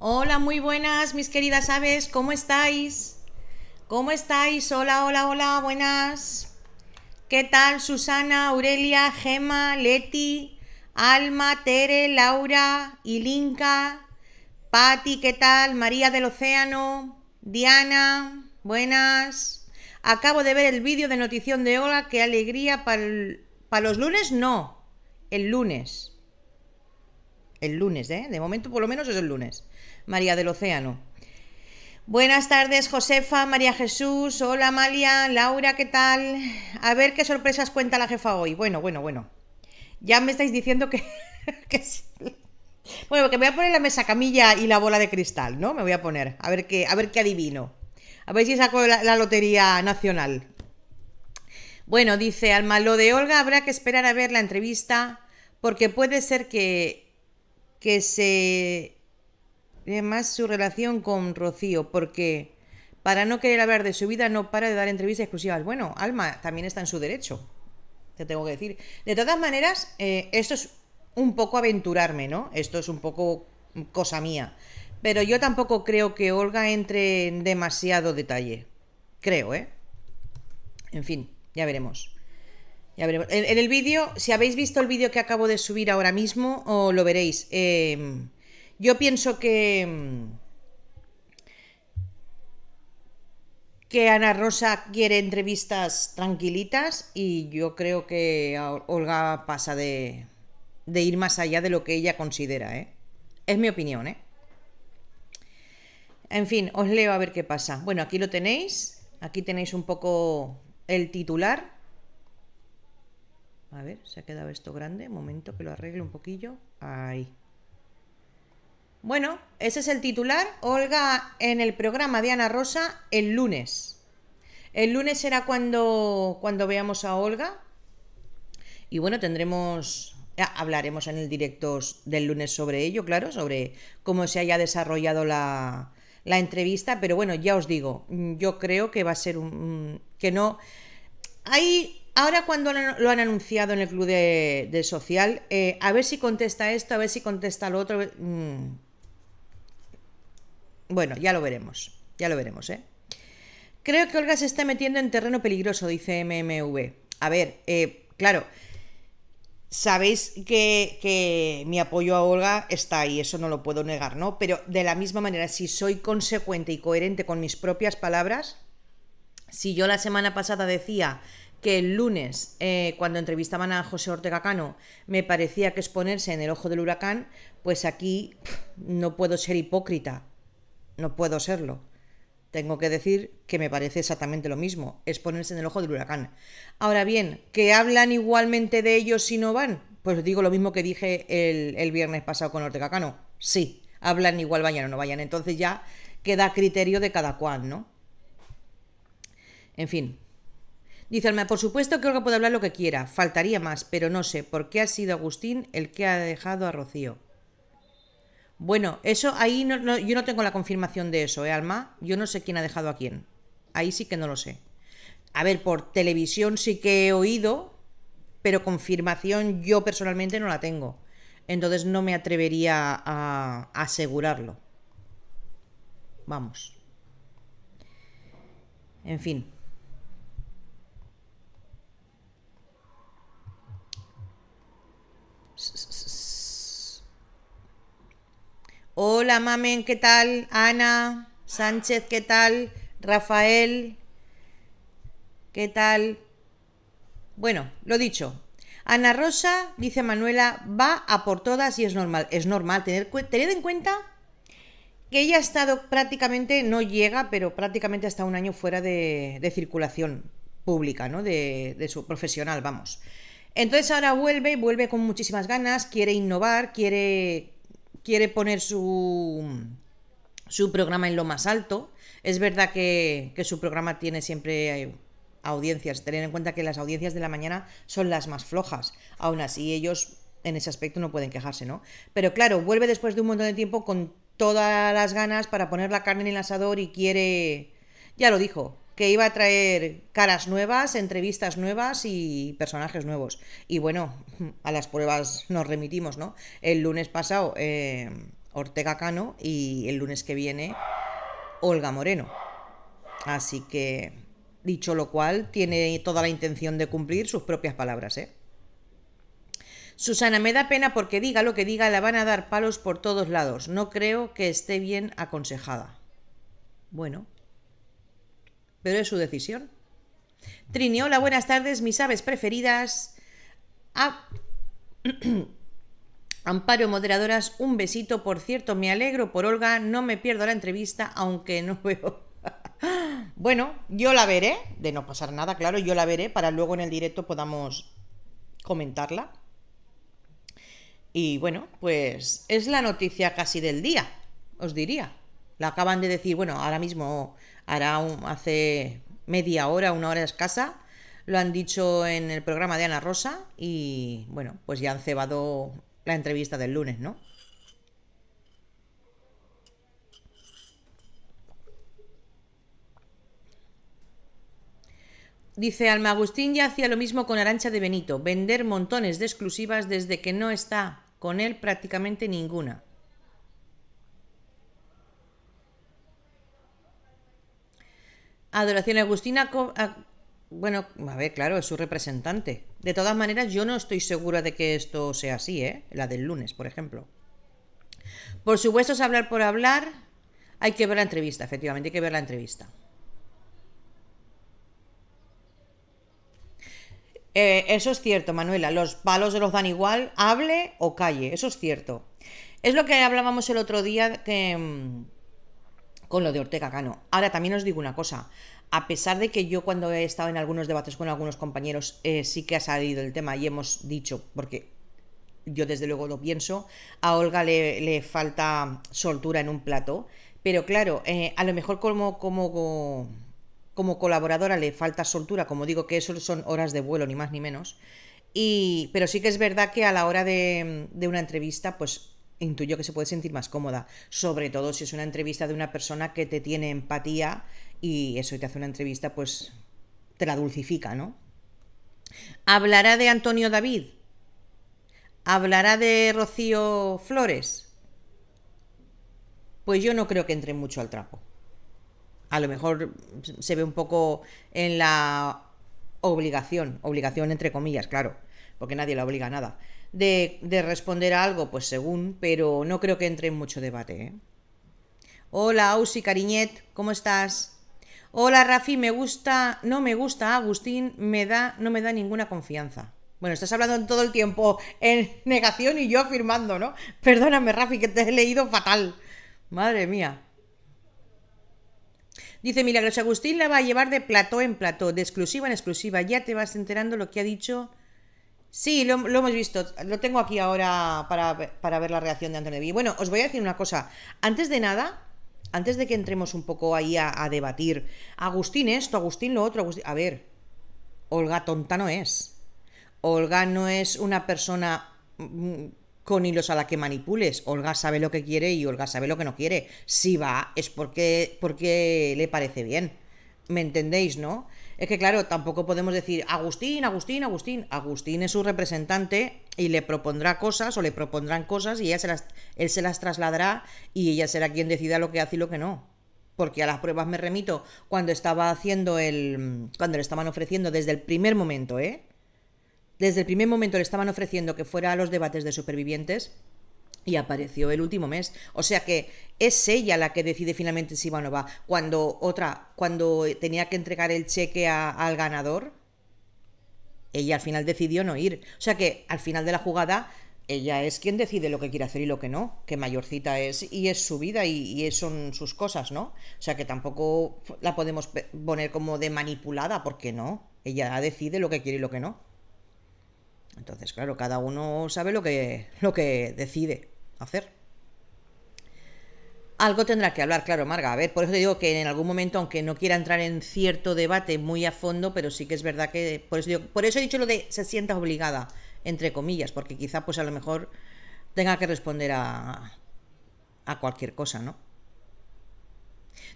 Hola, muy buenas, mis queridas aves, ¿cómo estáis? ¿Cómo estáis? Hola, hola, hola, buenas. ¿Qué tal Susana, Aurelia, Gema, Leti, Alma, Tere, Laura, Ilinka, Patti, ¿qué tal? María del Océano, Diana, buenas. Acabo de ver el vídeo de notición de Hola, qué alegría para los lunes, no, el lunes. El lunes, ¿eh? De momento por lo menos es el lunes. María del Océano. Buenas tardes, Josefa, María Jesús, hola Amalia, Laura, ¿qué tal? A ver qué sorpresas cuenta la jefa hoy. Bueno, bueno, bueno. Ya me estáis diciendo que. Bueno, que me voy a poner la mesa camilla y la bola de cristal, ¿no? Me voy a poner, a ver qué, a ver qué adivino. A ver si saco la, lotería nacional. Bueno, dice Alma, lo de Olga habrá que esperar a ver la entrevista porque puede ser que, que se más su relación con Rocío, porque para no querer hablar de su vida no para de dar entrevistas exclusivas. Bueno, Alma también está en su derecho, te tengo que decir. De todas maneras, eh, esto es un poco aventurarme, ¿no? Esto es un poco cosa mía. Pero yo tampoco creo que Olga entre en demasiado detalle. Creo, ¿eh? En fin, ya veremos. Ya veremos. En, el vídeo, si habéis visto el vídeo que acabo de subir ahora mismo, o lo veréis. Eh, yo pienso que. Mm, que Ana Rosa quiere entrevistas tranquilitas y yo creo que Olga pasa de, de ir más allá de lo que ella considera, ¿eh? Es mi opinión, ¿eh? En fin, os leo a ver qué pasa. Bueno, aquí lo tenéis. Aquí tenéis un poco el titular. A ver, se ha quedado esto grande. Un momento que lo arregle un poquillo. Ahí. Bueno, ese es el titular. Olga en el programa de Ana Rosa el lunes. El lunes será cuando, cuando veamos a Olga. Y bueno, tendremos. Hablaremos en el directo del lunes sobre ello, claro, sobre cómo se haya desarrollado la, entrevista. Pero bueno, ya os digo, yo creo que va a ser un. que no. Hay Ahora cuando lo han anunciado en el club de, social, eh, a ver si contesta esto, a ver si contesta lo otro. Mm, bueno, ya lo veremos. Ya lo veremos, ¿eh? Creo que Olga se está metiendo en terreno peligroso, dice MMV. A ver, eh, claro. Sabéis que, mi apoyo a Olga está ahí, eso no lo puedo negar, ¿no? Pero de la misma manera, si soy consecuente y coherente con mis propias palabras, si yo la semana pasada decía que el lunes, eh, cuando entrevistaban a José Ortega Cano, me parecía que exponerse en el ojo del huracán, pues aquí no puedo ser hipócrita no puedo serlo. Tengo que decir que me parece exactamente lo mismo, es ponerse en el ojo del huracán. Ahora bien, ¿que hablan igualmente de ellos si no van? Pues digo lo mismo que dije el, el viernes pasado con Ortega Cano. Sí, hablan igual vayan o no vayan. Entonces ya queda criterio de cada cual, ¿no? En fin. Dice Alma, por supuesto que Olga puede hablar lo que quiera, faltaría más, pero no sé por qué ha sido Agustín el que ha dejado a Rocío. Bueno, eso ahí no, yo no tengo la confirmación de eso, ¿eh, Alma? Yo no sé quién ha dejado a quién. Ahí sí que no lo sé. A ver, por televisión sí que he oído, pero confirmación yo personalmente no la tengo. Entonces no me atrevería a asegurarlo. Vamos. En fin. Hola, mamen, ¿qué tal? Ana, Sánchez, ¿qué tal? Rafael, ¿qué tal? Bueno, lo dicho. Ana Rosa, dice Manuela, va a por todas y es normal. Es normal tener, tener en cuenta que ella ha estado prácticamente, no llega, pero prácticamente hasta un año fuera de, circulación pública, ¿no? De, de, su profesional, vamos. Entonces ahora vuelve, y vuelve con muchísimas ganas, quiere innovar, quiere quiere poner su, su programa en lo más alto. Es verdad que, su programa tiene siempre eh, audiencias, tener en cuenta que las audiencias de la mañana son las más flojas. Aún así, ellos en ese aspecto no pueden quejarse, ¿no? Pero claro, vuelve después de un montón de tiempo con todas las ganas para poner la carne en el asador y quiere... Ya lo dijo, que iba a traer caras nuevas, entrevistas nuevas y personajes nuevos. Y bueno, a las pruebas nos remitimos, ¿no? El lunes pasado eh, Ortega Cano y el lunes que viene Olga Moreno. Así que, dicho lo cual, tiene toda la intención de cumplir sus propias palabras, ¿eh? Susana, me da pena porque diga lo que diga, la van a dar palos por todos lados. No creo que esté bien aconsejada. Bueno, pero es su decisión. Trini, buenas tardes, mis aves preferidas. Amparo, moderadoras, un besito. Por cierto, me alegro por Olga, no me pierdo la entrevista, aunque no veo. bueno, yo la veré, de no pasar nada, claro, yo la veré para luego en el directo podamos comentarla. Y bueno, pues es la noticia casi del día, os diría. La acaban de decir, bueno, ahora mismo hará hace media hora, una hora escasa. Lo han dicho en el programa de Ana Rosa y bueno, pues ya han cebado la entrevista del lunes, ¿no? Dice Alma Agustín ya hacía lo mismo con Arancha de Benito, vender montones de exclusivas desde que no está con él prácticamente ninguna. Adoración Agustina, bueno, a ver, claro, es su representante. De todas maneras, yo no estoy segura de que esto sea así, ¿eh? La del lunes, por ejemplo. Por supuesto, es hablar por hablar. Hay que ver la entrevista, efectivamente, hay que ver la entrevista. Eh, eso es cierto, Manuela. Los palos los dan igual, hable o calle. Eso es cierto. Es lo que hablábamos el otro día que mm, con lo de Ortega Cano. Ahora también os digo una cosa, a pesar de que yo cuando he estado en algunos debates con algunos compañeros eh, sí que ha salido el tema y hemos dicho, porque yo desde luego lo pienso, a Olga le, le falta soltura en un plato, pero claro, eh, a lo mejor como, como, como colaboradora le falta soltura, como digo que eso son horas de vuelo, ni más ni menos, y, pero sí que es verdad que a la hora de, de una entrevista, pues intuyo que se puede sentir más cómoda, sobre todo si es una entrevista de una persona que te tiene empatía y eso y te hace una entrevista, pues te la dulcifica, ¿no? ¿Hablará de Antonio David? ¿Hablará de Rocío Flores? Pues yo no creo que entre mucho al trapo. A lo mejor se ve un poco en la obligación, obligación entre comillas, claro, porque nadie la obliga a nada de, responder a algo, pues según, pero no creo que entre en mucho debate. ¿eh? Hola, Ausi Cariñet, ¿cómo estás? Hola, Rafi, me gusta, no me gusta, Agustín, me da, no me da ninguna confianza. Bueno, estás hablando todo el tiempo en negación y yo afirmando, ¿no? Perdóname, Rafi, que te he leído fatal. Madre mía. Dice Milagros, Agustín la va a llevar de plató en plató, de exclusiva en exclusiva. Ya te vas enterando lo que ha dicho Sí, lo, hemos visto. Lo tengo aquí ahora para, ver la reacción de Antonio Villa. Bueno, os voy a decir una cosa. Antes de nada, antes de que entremos un poco ahí a, debatir, Agustín esto, Agustín lo otro, A ver, Olga tonta no es. Olga no es una persona mm, con hilos a la que manipules. Olga sabe lo que quiere y Olga sabe lo que no quiere. Si va, es porque, porque le parece bien. ¿Me entendéis, no? Es que claro, tampoco podemos decir Agustín, Agustín, Agustín. Agustín es su representante y le propondrá cosas o le propondrán cosas y ella él se las trasladará y ella será quien decida lo que hace y lo que no. Porque a las pruebas me remito cuando estaba haciendo el. cuando le estaban ofreciendo desde el primer momento, ¿eh? Desde el primer momento le estaban ofreciendo que fuera a los debates de supervivientes y apareció el último mes. O sea que es ella la que decide finalmente si va o no va. Cuando otra, cuando tenía que entregar el cheque al ganador, ella al final decidió no ir. O sea que al final de la jugada, ella es quien decide lo que quiere hacer y lo que no. Que mayorcita es y es su vida y, son sus cosas, ¿no? O sea que tampoco la podemos poner como de manipulada, porque no. Ella decide lo que quiere y lo que no. Entonces, claro, cada uno sabe lo que, lo que decide hacer. Algo tendrá que hablar, claro, Marga. A ver, por eso te digo que en algún momento, aunque no quiera entrar en cierto debate muy a fondo, pero sí que es verdad que. Por eso, por eso he dicho lo de se sienta obligada, entre comillas, porque quizá, pues a lo mejor tenga que responder a, a cualquier cosa, ¿no?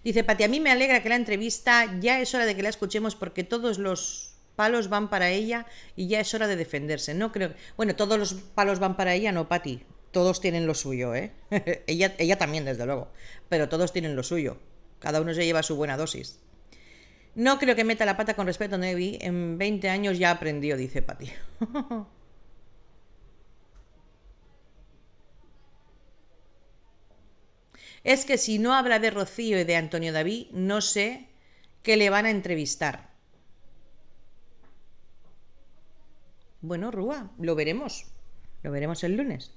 Dice Pati, a mí me alegra que la entrevista ya es hora de que la escuchemos porque todos los palos van para ella y ya es hora de defenderse. No creo. Bueno, todos los palos van para ella, no, Pati todos tienen lo suyo, ¿eh? ella, ella también, desde luego, pero todos tienen lo suyo. Cada uno se lleva su buena dosis. No creo que meta la pata con respeto, Nevi. En 20 años ya aprendió, dice Patti. es que si no habla de Rocío y de Antonio David, no sé qué le van a entrevistar. Bueno, Rúa, lo veremos. Lo veremos el lunes.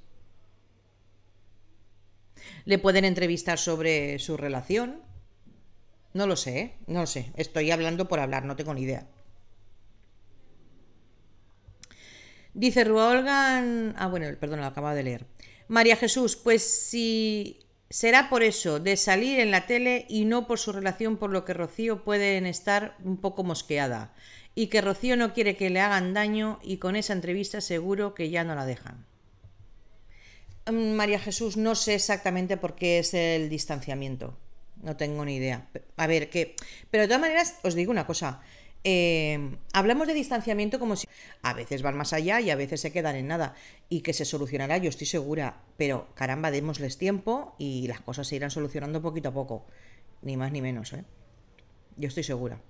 Le pueden entrevistar sobre su relación. No lo sé, ¿eh? no lo sé. Estoy hablando por hablar, no tengo ni idea. Dice Rua Olgan. Ah, bueno, perdón, lo acabo de leer. María Jesús, pues si será por eso, de salir en la tele y no por su relación, por lo que Rocío pueden estar un poco mosqueada. Y que Rocío no quiere que le hagan daño y con esa entrevista seguro que ya no la dejan. Mm, María Jesús, no sé exactamente por qué es el distanciamiento. No tengo ni idea. A ver, qué. Pero de todas maneras, os digo una cosa. Em, hablamos de distanciamiento como si a veces van más allá y a veces se quedan en nada y que se solucionará, yo estoy segura, pero caramba, démosles tiempo y las cosas se irán solucionando poquito a poco, ni más ni menos, ¿eh? yo estoy segura.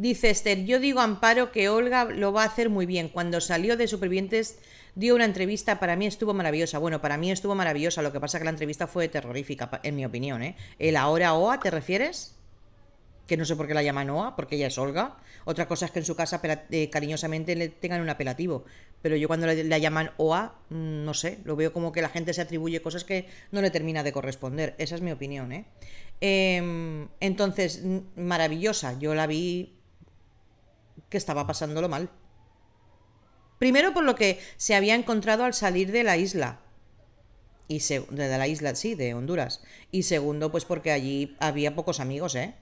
Dice Esther, yo digo Amparo que Olga lo va a hacer muy bien. Cuando salió de Supervivientes dio una entrevista, para mí estuvo maravillosa. Bueno, para mí estuvo maravillosa, lo que pasa que la entrevista fue terrorífica, en mi opinión. ¿eh? ¿El ahora OA te refieres? Que no sé por qué la llaman OA, porque ella es Olga. Otra cosa es que en su casa eh, cariñosamente le tengan un apelativo. Pero yo cuando la, la llaman OA, mm, no sé, lo veo como que la gente se atribuye cosas que no le termina de corresponder. Esa es mi opinión. ¿eh? Em, entonces, maravillosa, yo la vi que estaba pasándolo mal. Primero por lo que se había encontrado al salir de la isla. Y de la isla, sí, de Honduras. Y segundo, pues porque allí había pocos amigos, ¿eh?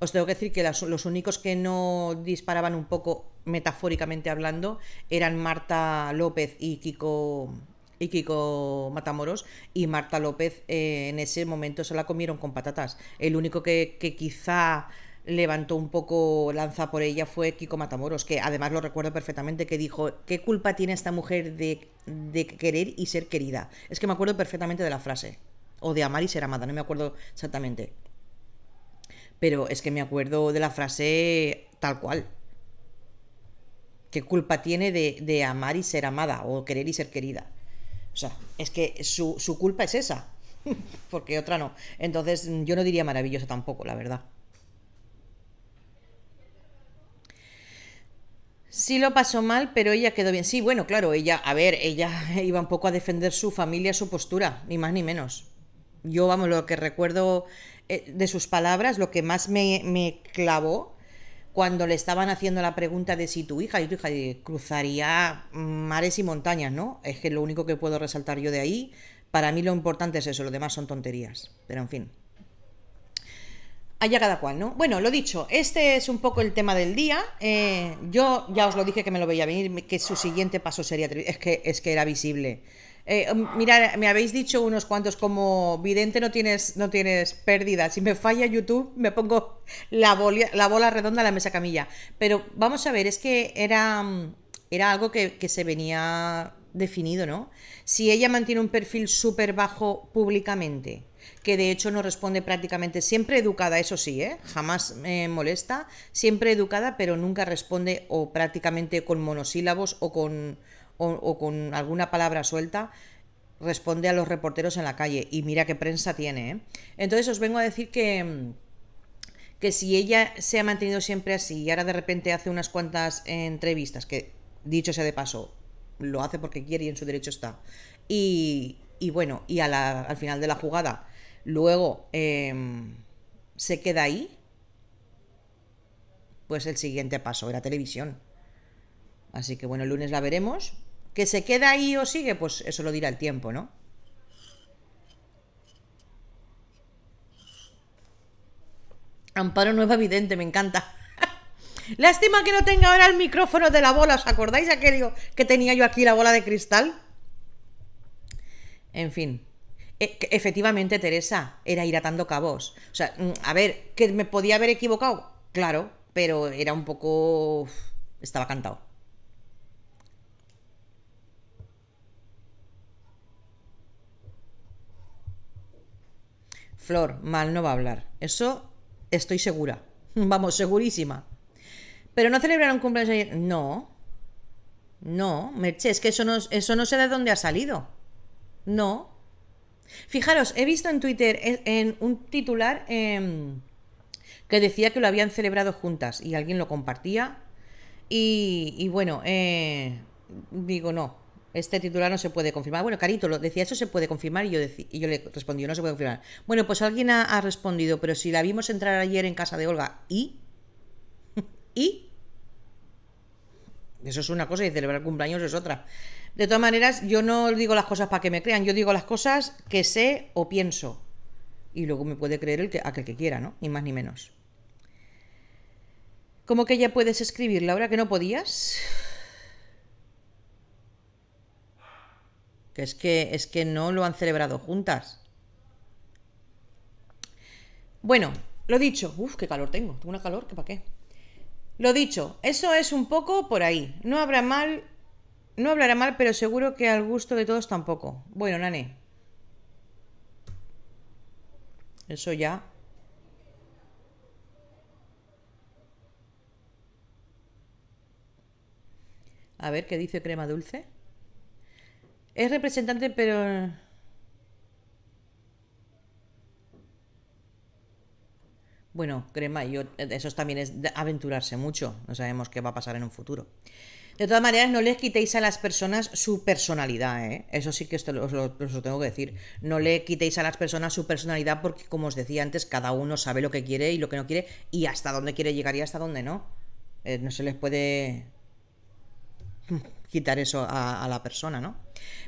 Os tengo que decir que los únicos que no disparaban un poco, metafóricamente hablando, eran Marta López y Kiko y Kiko Matamoros y Marta López eh, en ese momento se la comieron con patatas. El único que, que quizá levantó un poco lanza por ella fue Kiko Matamoros, que además lo recuerdo perfectamente, que dijo, ¿qué culpa tiene esta mujer de, de querer y ser querida? Es que me acuerdo perfectamente de la frase, o de amar y ser amada, no me acuerdo exactamente. Pero es que me acuerdo de la frase tal cual. ¿Qué culpa tiene de, de amar y ser amada o querer y ser querida? O sea, es que su culpa es esa, porque otra no. Entonces yo no diría maravillosa tampoco, la verdad. Sí lo pasó mal, pero ella quedó bien. Sí, bueno, claro, ella, a ver, ella iba un poco a defender su familia, su postura, ni más ni menos. Yo, vamos, lo que recuerdo eh, de sus palabras, lo que más me, me clavó cuando le estaban haciendo la pregunta de si tu hija y tu hija cruzaría mares y montañas, ¿no? Es que lo único que puedo resaltar yo de ahí, para mí lo importante es eso, lo demás son tonterías. Pero en fin allá cada cual, ¿no? Bueno, lo dicho, este es un poco el tema del día. Eh, yo ya os lo dije que me lo veía venir, que su siguiente paso sería... Es que, es que era visible. Eh, um, mirad, me habéis dicho unos cuantos como vidente no tienes, no tienes pérdida. Si me falla YouTube, me pongo la, la bola redonda a la mesa camilla. Pero vamos a ver, es que era, um, era algo que, que se venía definido, ¿no? Si ella mantiene un perfil súper bajo públicamente, que de hecho no responde prácticamente siempre educada, eso sí, ¿eh? jamás me molesta, siempre educada, pero nunca responde o prácticamente con monosílabos o con, o, con alguna palabra suelta responde a los reporteros en la calle y mira qué prensa tiene. ¿eh? Entonces os vengo a decir que, que si ella se ha mantenido siempre así y ahora de repente hace unas cuantas entrevistas, que dicho sea de paso, lo hace porque quiere y en su derecho está, y, bueno, y al final de la jugada luego em, se queda ahí, pues el siguiente paso era televisión. Así que bueno, el lunes la veremos. ¿Que se queda ahí o sigue? Pues eso lo dirá el tiempo, ¿no? Amparo Nueva Evidente, me encanta. Lástima que no tenga ahora el micrófono de la bola. ¿Os acordáis aquello que tenía yo aquí, la bola de cristal? En fin. Eh, efectivamente, Teresa, era ir atando cabos. O sea, mm, a ver, ¿que me podía haber equivocado? Claro, pero era un poco... Estaba cantado. Flor, mal no va a hablar. Eso estoy segura. Vamos, segurísima. Pero no celebraron cumpleaños No. No, Merche, es que eso no, eso no sé de dónde ha salido. No. Fijaros, he visto en Twitter eh, en un titular em, que decía que lo habían celebrado juntas y alguien lo compartía. Y, bueno, eh, digo, no, este titular no se puede confirmar. Bueno, Carito lo decía, eso se puede confirmar y yo, yo le respondí, no se puede confirmar. Bueno, pues alguien ha, ha, respondido, pero si la vimos entrar ayer en casa de Olga y... ¿Y? Eso es una cosa y celebrar cumpleaños es otra. De todas maneras, yo no digo las cosas para que me crean, yo digo las cosas que sé o pienso. Y luego me puede creer el que, aquel que quiera, ¿no? Ni más ni menos. ¿Cómo que ya puedes escribir, Laura, que no podías? Que es que, es que no lo han celebrado juntas. Bueno, lo dicho. Uf, qué calor tengo. Tengo una calor, que para qué? Lo dicho, eso es un poco por ahí. No habrá mal no hablará mal, pero seguro que al gusto de todos tampoco. Bueno, Nani. Eso ya. A ver, ¿qué dice crema dulce? Es representante, pero... Bueno, crema, yo, eh, eso también es aventurarse mucho. No sabemos qué va a pasar en un futuro. De todas maneras, no les quitéis a las personas su personalidad, ¿eh? Eso sí que esto os lo, tengo que decir. No le quitéis a las personas su personalidad porque, como os decía antes, cada uno sabe lo que quiere y lo que no quiere y hasta dónde quiere llegar y hasta dónde no. Eh, no se les puede quitar eso a, la persona, ¿no?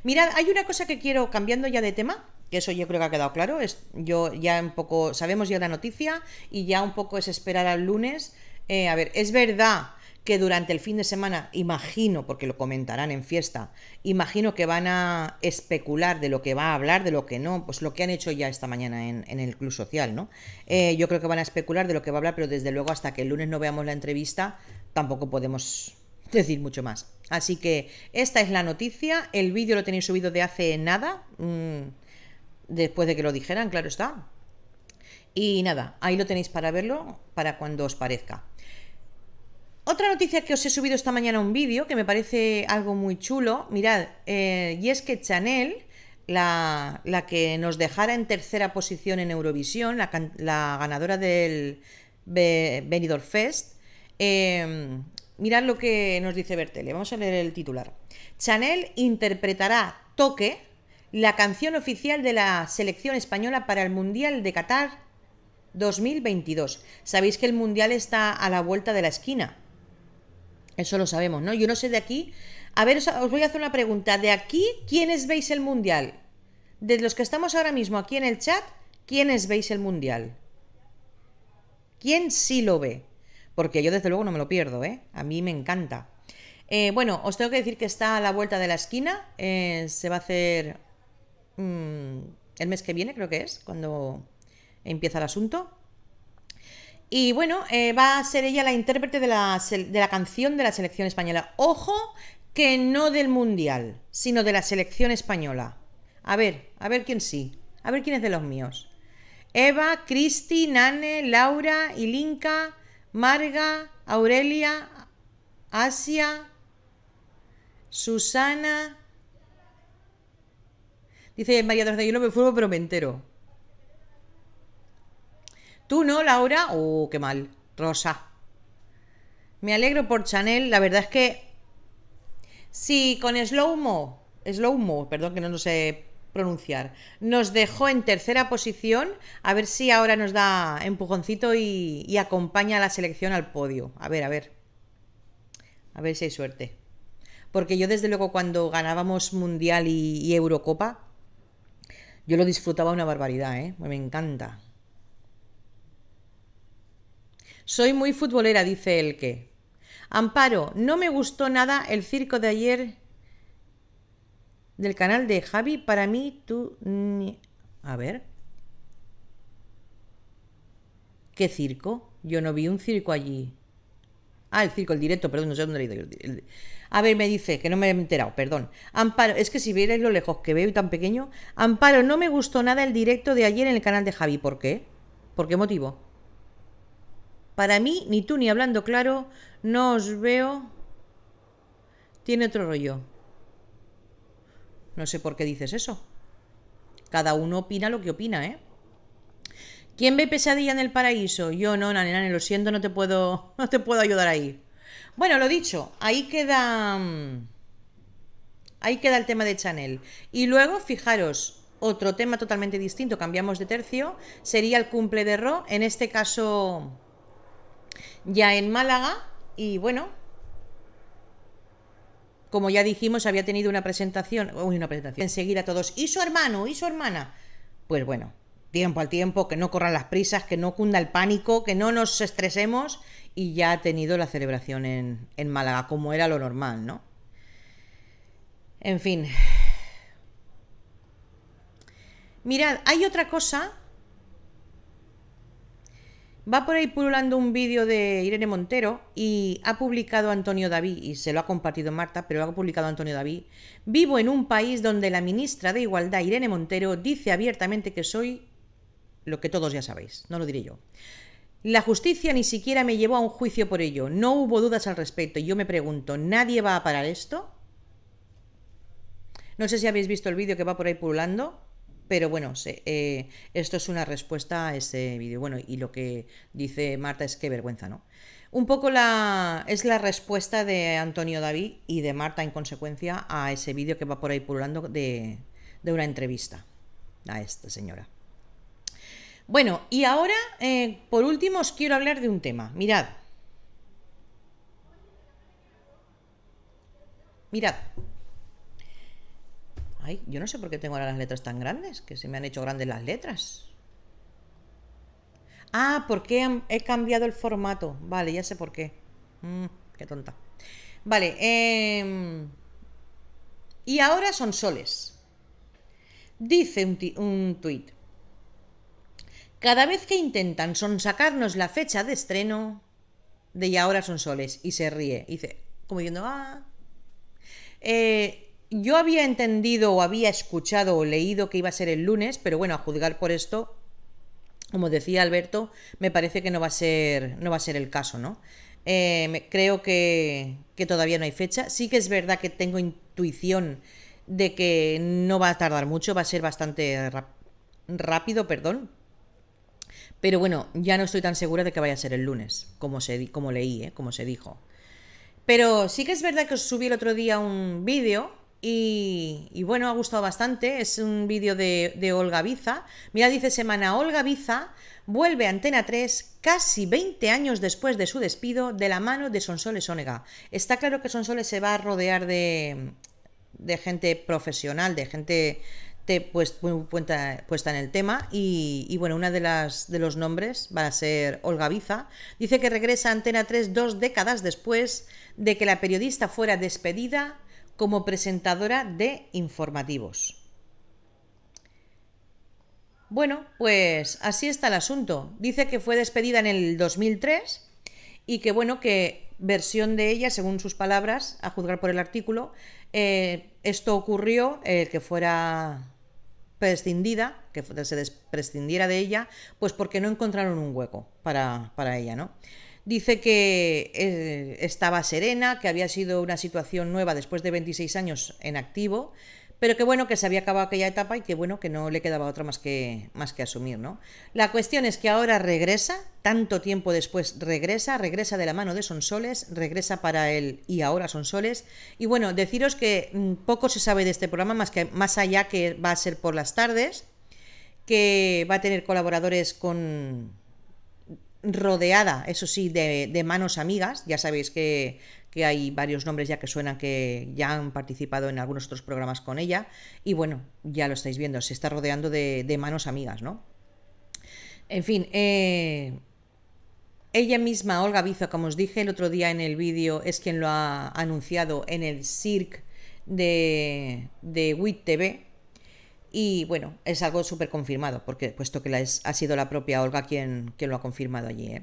Mirad, hay una cosa que quiero, cambiando ya de tema, que eso yo creo que ha quedado claro, es, yo ya un poco, sabemos ya la noticia y ya un poco es esperar al lunes. Eh, a ver, es verdad que durante el fin de semana, imagino, porque lo comentarán en fiesta, imagino que van a especular de lo que va a hablar, de lo que no, pues lo que han hecho ya esta mañana en, el Club Social, ¿no? Eh, yo creo que van a especular de lo que va a hablar, pero desde luego hasta que el lunes no veamos la entrevista, tampoco podemos decir mucho más. Así que esta es la noticia, el vídeo lo tenéis subido de hace nada, mm, después de que lo dijeran, claro está. Y nada, ahí lo tenéis para verlo, para cuando os parezca. Otra noticia que os he subido esta mañana un vídeo que me parece algo muy chulo, mirad, eh, y es que Chanel, la, que nos dejara en tercera posición en Eurovisión, la, ganadora del Benidorm Fest, em, mirad lo que nos dice Bertele, vamos a leer el titular. Chanel interpretará Toque, la canción oficial de la selección española para el Mundial de Qatar 2022. Sabéis que el Mundial está a la vuelta de la esquina. Eso lo sabemos, ¿no? Yo no sé de aquí. A ver, os, voy a hacer una pregunta. De aquí, ¿quiénes veis el mundial? De los que estamos ahora mismo aquí en el chat, ¿quiénes veis el mundial? ¿Quién sí lo ve? Porque yo desde luego no me lo pierdo, ¿eh? A mí me encanta. Eh, bueno, os tengo que decir que está a la vuelta de la esquina. Eh, se va a hacer mm, el mes que viene, creo que es, cuando empieza el asunto. Y bueno, eh, va a ser ella la intérprete de la, canción de la selección española. Ojo que no del Mundial, sino de la selección española. A ver, a ver quién sí. A ver quién es de los míos. Eva, Cristi, Nane, Laura, Ilinka, Marga, Aurelia, Asia, Susana. Dice María 3 yo no me fumo, pero me entero. ¿Tú no, Laura? Oh, qué mal. Rosa. Me alegro por Chanel. La verdad es que. si con Slow Mo. Slow Mo, perdón que no lo sé pronunciar. Nos dejó en tercera posición. A ver si ahora nos da empujoncito y, acompaña a la selección al podio. A ver, a ver. A ver si hay suerte. Porque yo, desde luego, cuando ganábamos Mundial y, y Eurocopa, yo lo disfrutaba una barbaridad, ¿eh? Me encanta. Soy muy futbolera, dice el que. Amparo, no me gustó nada el circo de ayer del canal de Javi. Para mí, tú... A ver. ¿Qué circo? Yo no vi un circo allí. Ah, el circo, el directo, perdón, no sé dónde he ido. A ver, me dice, que no me he enterado, perdón. Amparo, es que si vierais lo lejos que veo y tan pequeño. Amparo, no me gustó nada el directo de ayer en el canal de Javi. ¿Por qué? ¿Por qué motivo? Para mí, ni tú ni hablando claro, no os veo. Tiene otro rollo. No sé por qué dices eso. Cada uno opina lo que opina, ¿eh? ¿Quién ve pesadilla en el paraíso? Yo no, nane, lo siento, no te puedo, no te puedo ayudar ahí. Bueno, lo dicho, ahí queda. Mm, ahí queda el tema de Chanel. Y luego, fijaros, otro tema totalmente distinto, cambiamos de tercio, sería el cumple de Ro. En este caso, ya en Málaga y bueno, como ya dijimos, había tenido una presentación, uy, una presentación, enseguida todos, y su hermano, y su hermana. Pues bueno, tiempo al tiempo, que no corran las prisas, que no cunda el pánico, que no nos estresemos, y ya ha tenido la celebración en Málaga, como era lo normal, ¿no? En fin. Mirad, hay otra cosa Va por ahí pululando un vídeo de Irene Montero y ha publicado Antonio David, y se lo ha compartido Marta, pero lo ha publicado Antonio David. Vivo en un país donde la ministra de Igualdad, Irene Montero, dice abiertamente que soy lo que todos ya sabéis, no lo diré yo. La justicia ni siquiera me llevó a un juicio por ello, no hubo dudas al respecto. Y yo me pregunto, ¿nadie va a parar esto? No sé si habéis visto el vídeo que va por ahí pululando. Pero bueno, eh, esto es una respuesta a ese vídeo. Bueno, y lo que dice Marta es que vergüenza, ¿no? Un poco la, es la respuesta de Antonio David y de Marta en consecuencia a ese vídeo que va por ahí pululando de, una entrevista a esta señora. Bueno, y ahora, eh, por último, os quiero hablar de un tema. Mirad. Mirad. Ay, yo no sé por qué tengo ahora las letras tan grandes, que se me han hecho grandes las letras. Ah, porque he cambiado el formato. Vale, ya sé por qué. Mm, qué tonta. Vale, em, y ahora son soles. Dice un, un tuit. Cada vez que intentan Son sacarnos la fecha de estreno de Y ahora son soles y se ríe. dice, como diciendo, ah. Eh, yo había entendido o había escuchado o leído que iba a ser el lunes, pero bueno, a juzgar por esto, como decía Alberto, me parece que no va a ser, no va a ser el caso, ¿no? Eh, creo que, que todavía no hay fecha. Sí que es verdad que tengo intuición de que no va a tardar mucho, va a ser bastante rápido, perdón. Pero bueno, ya no estoy tan segura de que vaya a ser el lunes, como, se, como leí, ¿eh? como se dijo. Pero sí que es verdad que os subí el otro día un vídeo y, bueno, ha gustado bastante. Es un vídeo de, Olga Biza. Mira, dice Semana Olga Biza vuelve a Antena 3 casi 20 años después de su despido de la mano de Sonsoles Onega. Está claro que Sonsoles se va a rodear de, gente profesional, de gente pues, puesta, en el tema. Y, bueno, una de, las, de los nombres va a ser Olga Biza. Dice que regresa a Antena 3 dos décadas después de que la periodista fuera despedida como presentadora de informativos. Bueno, pues así está el asunto. Dice que fue despedida en el 2003 y que, bueno, que versión de ella, según sus palabras, a juzgar por el artículo, eh, esto ocurrió, eh, que fuera prescindida, que se prescindiera de ella, pues porque no encontraron un hueco para, para ella, ¿no? Dice que eh, estaba serena, que había sido una situación nueva después de 26 años en activo, pero que bueno, que se había acabado aquella etapa y que bueno, que no le quedaba otra más que, más que asumir, ¿no? La cuestión es que ahora regresa, tanto tiempo después regresa, regresa de la mano de Sonsoles, regresa para él y ahora Sonsoles. Y bueno, deciros que mm, poco se sabe de este programa más, que, más allá que va a ser por las tardes, que va a tener colaboradores con rodeada, eso sí, de, manos amigas. Ya sabéis que, hay varios nombres ya que suenan que ya han participado en algunos otros programas con ella. Y bueno, ya lo estáis viendo, se está rodeando de, manos amigas, ¿no? En fin, eh, ella misma, Olga vizo como os dije el otro día en el vídeo, es quien lo ha anunciado en el Cirque de, de WIT TV y bueno, es algo súper confirmado, porque puesto que la es, ha sido la propia Olga quien, lo ha confirmado allí. ¿eh?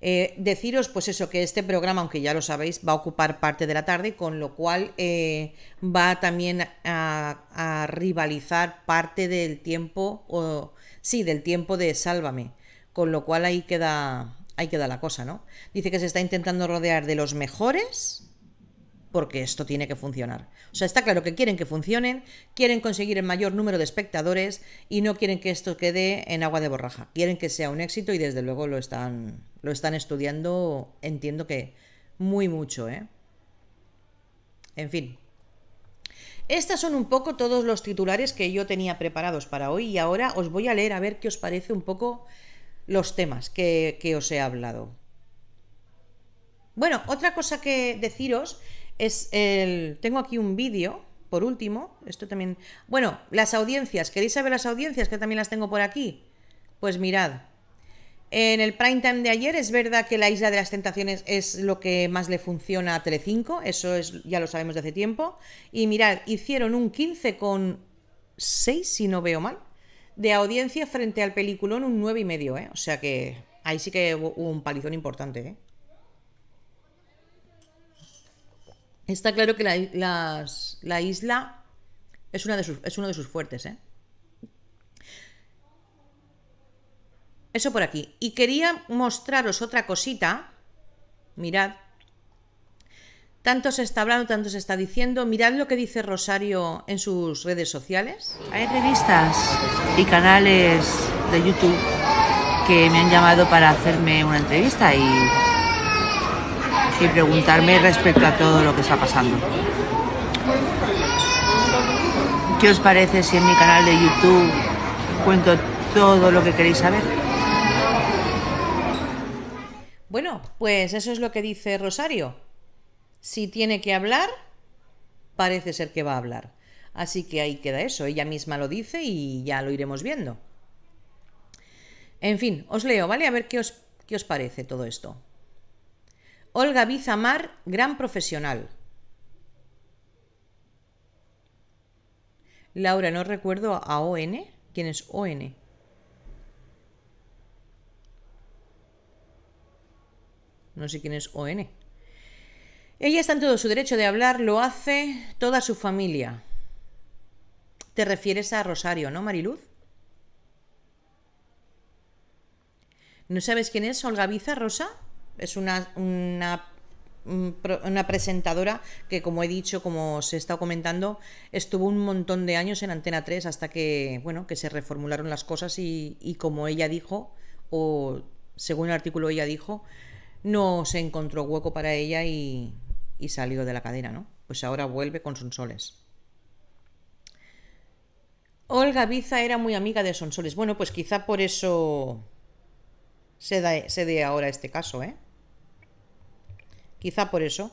Eh, deciros, pues eso, que este programa, aunque ya lo sabéis, va a ocupar parte de la tarde, con lo cual eh, va también a, rivalizar parte del tiempo, o sí, del tiempo de Sálvame, con lo cual ahí queda, ahí queda la cosa, ¿no? Dice que se está intentando rodear de los mejores porque esto tiene que funcionar. O sea, está claro que quieren que funcionen, quieren conseguir el mayor número de espectadores y no quieren que esto quede en agua de borraja. Quieren que sea un éxito y desde luego lo están, lo están estudiando, entiendo que muy mucho, ¿eh? En fin. Estas son un poco todos los titulares que yo tenía preparados para hoy y ahora os voy a leer a ver qué os parece un poco los temas que os he hablado. Bueno, otra cosa que deciros es el... Tengo aquí un vídeo, por último, esto también... Bueno, las audiencias, ¿queréis saber las audiencias? Que también las tengo por aquí. Pues mirad. En el prime time de ayer es verdad que la Isla de las Tentaciones es lo que más le funciona a Telecinco, eso es, ya lo sabemos de hace tiempo. Y mirad, hicieron un 15,6, si no veo mal, de audiencia frente al peliculón un 9,5, ¿eh? O sea que ahí sí que hubo un palizón importante, ¿eh? Está claro que la, isla es, una de sus, es uno de sus fuertes. ¿eh? Eso por aquí. Y quería mostraros otra cosita. Mirad. Tanto se está hablando, tanto se está diciendo. Mirad lo que dice Rosario en sus redes sociales. Hay revistas y canales de YouTube que me han llamado para hacerme una entrevista y y preguntarme respecto a todo lo que está pasando. ¿Qué os parece si en mi canal de YouTube cuento todo lo que queréis saber? Bueno, pues eso es lo que dice Rosario. Si tiene que hablar, parece ser que va a hablar. Así que ahí queda eso. Ella misma lo dice y ya lo iremos viendo. En fin, os leo, ¿vale? A ver qué os, qué os parece todo esto. Olga Mar, gran profesional. Laura, no recuerdo a ON. ¿Quién es ON? No sé quién es ON. Ella está en todo su derecho de hablar, lo hace toda su familia. Te refieres a Rosario, ¿no, Mariluz? ¿No sabes quién es Olga Biza, Rosa? es una, presentadora que, como he dicho, como se está comentando, estuvo un montón de años en Antena 3 hasta que, bueno, que se reformularon las cosas y, como ella dijo, o según el artículo ella dijo, no se encontró hueco para ella y, salió de la cadena, ¿no? Pues ahora vuelve con Sonsoles. Olga Biza era muy amiga de Sonsoles. Bueno, pues quizá por eso se, se dé ahora este caso, ¿eh? Quizá por eso.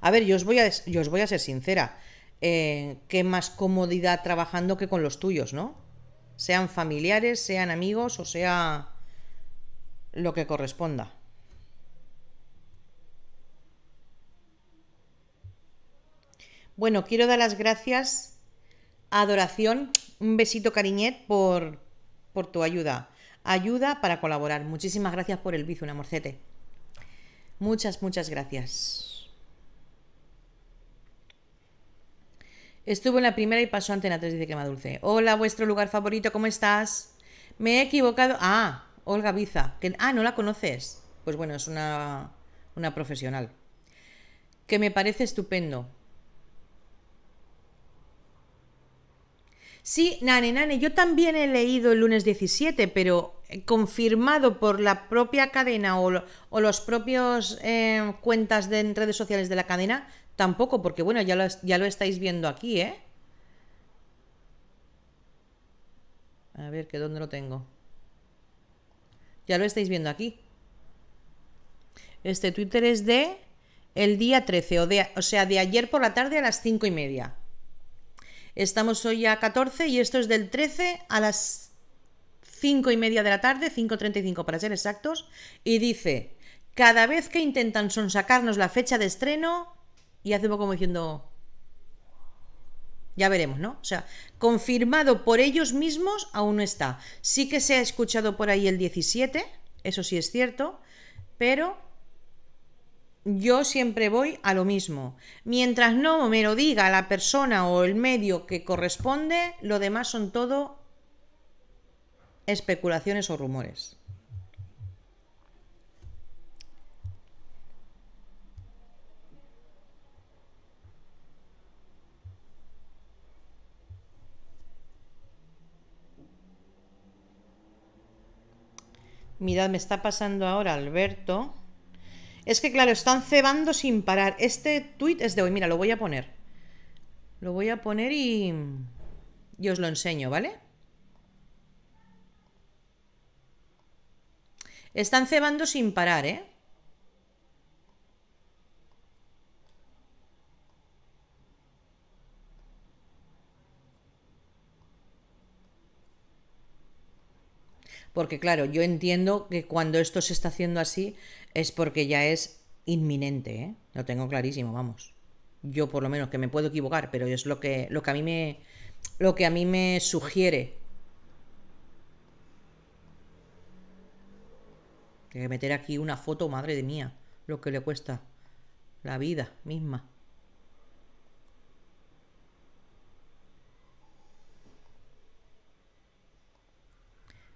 A ver, yo os voy a, os voy a ser sincera. Eh, qué más comodidad trabajando que con los tuyos, ¿no? Sean familiares, sean amigos o sea lo que corresponda. Bueno, quiero dar las gracias Adoración, un besito cariñet por, por tu ayuda. Ayuda para colaborar. Muchísimas gracias por el bici, un amorcete. Muchas, muchas gracias. Estuvo en la primera y pasó ante la 3, dice quema Dulce. Hola, vuestro lugar favorito, ¿cómo estás? Me he equivocado. Ah, Olga Biza. Que, ah, ¿no la conoces? Pues bueno, es una, una profesional. Que me parece estupendo. Sí, Nane, Nane, yo también he leído el lunes 17, pero confirmado por la propia cadena o, los propios eh, cuentas de, en redes sociales de la cadena, tampoco, porque bueno, ya lo, estáis viendo aquí, ¿eh? A ver, que dónde lo tengo. Ya lo estáis viendo aquí. Este Twitter es de el día 13, o, o sea, de ayer por la tarde a las 5 y media. Estamos hoy a 14 y esto es del 13 a las 5 y media de la tarde, 5.35 para ser exactos, y dice, cada vez que intentan sonsacarnos la fecha de estreno, y hace poco como diciendo, ya veremos, ¿no? O sea, confirmado por ellos mismos aún no está. Sí que se ha escuchado por ahí el 17, eso sí es cierto, pero yo siempre voy a lo mismo. Mientras no me lo diga la persona o el medio que corresponde, lo demás son todo especulaciones o rumores. Mirad, me está pasando ahora Alberto. Es que claro, están cebando sin parar. Este tweet es de hoy. Mira, lo voy a poner. Lo voy a poner y... Y os lo enseño, ¿vale? Están cebando sin parar, ¿eh? Porque claro, yo entiendo que cuando esto se está haciendo así es porque ya es inminente, ¿eh? Lo tengo clarísimo, vamos. Yo por lo menos que me puedo equivocar, pero es lo que, lo que a mí me lo que a mí me sugiere Tiene que meter aquí una foto, madre de mía. Lo que le cuesta. La vida misma.